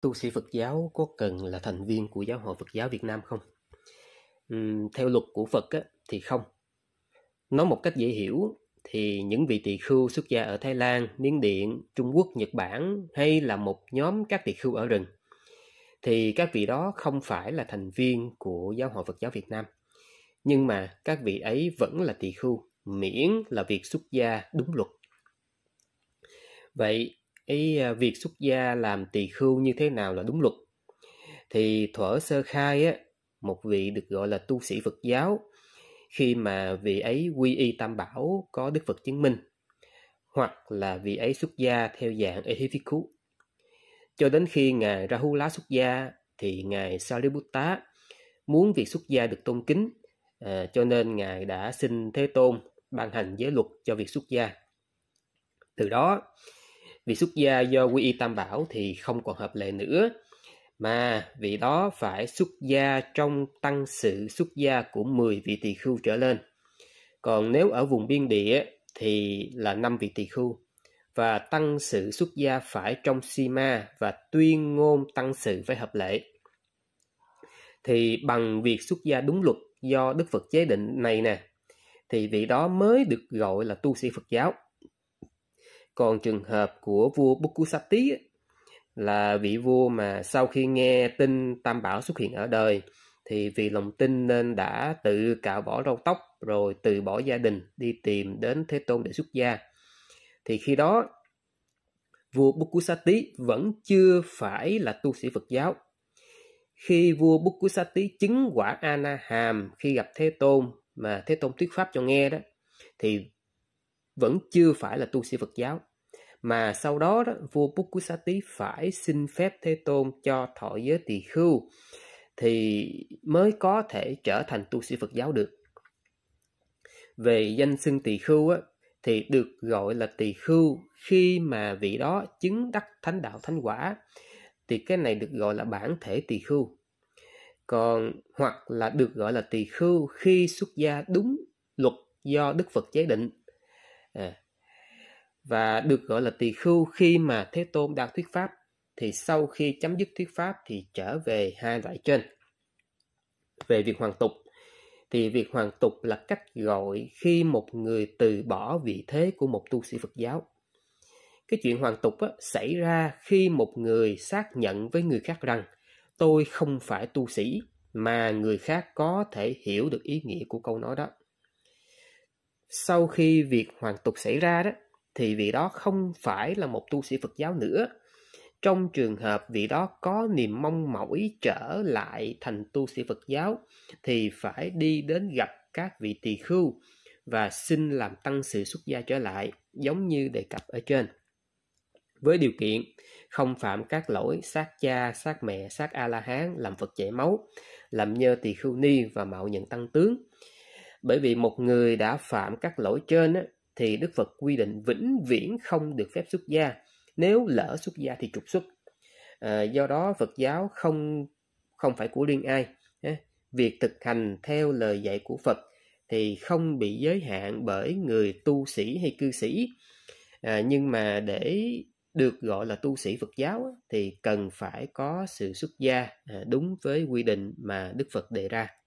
tu sĩ Phật giáo có cần là thành viên của giáo hội Phật giáo Việt Nam không? Uhm, theo luật của Phật á, thì không. Nói một cách dễ hiểu thì những vị tỳ khưu xuất gia ở Thái Lan, Miến Điện, Trung Quốc, Nhật Bản hay là một nhóm các tỳ khưu ở rừng thì các vị đó không phải là thành viên của giáo hội Phật giáo Việt Nam. Nhưng mà các vị ấy vẫn là tỳ khưu, miễn là việc xuất gia đúng luật. Vậy cái à, việc xuất gia làm tỳ khưu như thế nào là đúng luật thì thuở sơ khai á một vị được gọi là tu sĩ Phật giáo khi mà vị ấy quy y tam bảo có Đức Phật chứng minh hoặc là vị ấy xuất gia theo dạng Ehiviku. Cho đến khi Ngài Rahula xuất gia thì Ngài Sariputta muốn việc xuất gia được tôn kính à, cho nên Ngài đã xin Thế Tôn ban hành giới luật cho việc xuất gia. Từ đó vì xuất gia do quy y tam bảo thì không còn hợp lệ nữa, mà vị đó phải xuất gia trong tăng sự xuất gia của 10 vị tỳ khưu trở lên. Còn nếu ở vùng biên địa thì là năm vị tỳ khưu và tăng sự xuất gia phải trong sima và tuyên ngôn tăng sự phải hợp lệ. Thì bằng việc xuất gia đúng luật do Đức Phật chế định này nè, thì vị đó mới được gọi là tu sĩ Phật giáo còn trường hợp của vua Bukusati là vị vua mà sau khi nghe tin Tam Bảo xuất hiện ở đời thì vì lòng tin nên đã tự cạo bỏ râu tóc rồi từ bỏ gia đình đi tìm đến Thế Tôn để xuất gia. Thì khi đó vua Bukusati vẫn chưa phải là tu sĩ Phật giáo. Khi vua Bukusati chứng quả Ana Hàm khi gặp Thế Tôn mà Thế Tôn thuyết pháp cho nghe đó thì vẫn chưa phải là tu sĩ Phật giáo mà sau đó, đó vua Pukusati phải xin phép Thế Tôn cho thọ giới tỳ khưu thì mới có thể trở thành tu sĩ Phật giáo được. Về danh xưng tỳ khưu á, thì được gọi là tỳ khưu khi mà vị đó chứng đắc thánh đạo thánh quả thì cái này được gọi là bản thể tỳ khưu. Còn hoặc là được gọi là tỳ khưu khi xuất gia đúng luật do Đức Phật chế định. À, và được gọi là tỳ khưu khi mà Thế Tôn đang thuyết pháp thì sau khi chấm dứt thuyết pháp thì trở về hai loại trên. Về việc hoàn tục thì việc hoàn tục là cách gọi khi một người từ bỏ vị thế của một tu sĩ Phật giáo. Cái chuyện hoàn tục á, xảy ra khi một người xác nhận với người khác rằng tôi không phải tu sĩ mà người khác có thể hiểu được ý nghĩa của câu nói đó. Sau khi việc hoàn tục xảy ra đó thì vị đó không phải là một tu sĩ Phật giáo nữa. Trong trường hợp vị đó có niềm mong mỏi trở lại thành tu sĩ Phật giáo thì phải đi đến gặp các vị tỳ khưu và xin làm tăng sự xuất gia trở lại giống như đề cập ở trên. Với điều kiện không phạm các lỗi sát cha, sát mẹ, sát A-la-hán, làm Phật chảy máu, làm nhơ tỳ khưu ni và mạo nhận tăng tướng. Bởi vì một người đã phạm các lỗi trên thì Đức Phật quy định vĩnh viễn không được phép xuất gia. Nếu lỡ xuất gia thì trục xuất. À, do đó Phật giáo không không phải của riêng ai. Việc thực hành theo lời dạy của Phật thì không bị giới hạn bởi người tu sĩ hay cư sĩ. À, nhưng mà để được gọi là tu sĩ Phật giáo thì cần phải có sự xuất gia à, đúng với quy định mà Đức Phật đề ra.